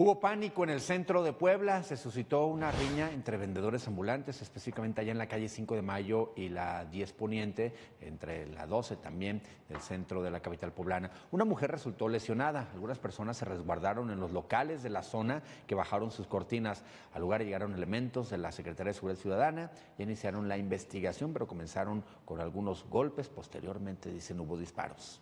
Hubo pánico en el centro de Puebla, se suscitó una riña entre vendedores ambulantes, específicamente allá en la calle 5 de Mayo y la 10 Poniente, entre la 12 también del centro de la capital poblana. Una mujer resultó lesionada, algunas personas se resguardaron en los locales de la zona que bajaron sus cortinas. Al lugar llegaron elementos de la Secretaría de Seguridad Ciudadana y iniciaron la investigación, pero comenzaron con algunos golpes, posteriormente dicen hubo disparos.